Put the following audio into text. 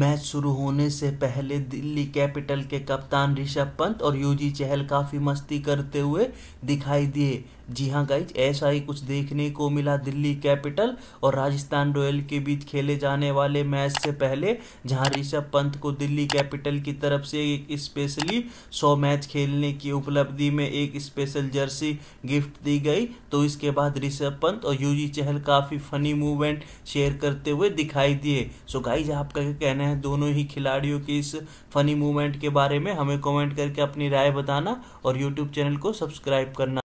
match शुरू होने से पहले दिल्ली कैपिटल के कप्तान ऋषभ पंत और यूजी चहल काफ़ी मस्ती करते हुए दिखाई दिए जी हाँ गाइज ऐसा ही कुछ देखने को मिला दिल्ली कैपिटल और राजस्थान रॉयल के बीच खेले जाने वाले मैच से पहले जहां ऋषभ पंत को दिल्ली कैपिटल की तरफ से एक स्पेशली 100 मैच खेलने की उपलब्धि में एक स्पेशल जर्सी गिफ्ट दी गई तो इसके बाद ऋषभ पंत और यूजी चहल काफ़ी फनी मूवमेंट शेयर करते हुए दिखाई दिए सो गाइज आपका कहना कहना है दोनों ही खिलाड़ियों के इस फनी मूवमेंट के बारे में हमें कमेंट करके अपनी राय बताना और यूट्यूब चैनल को सब्सक्राइब करना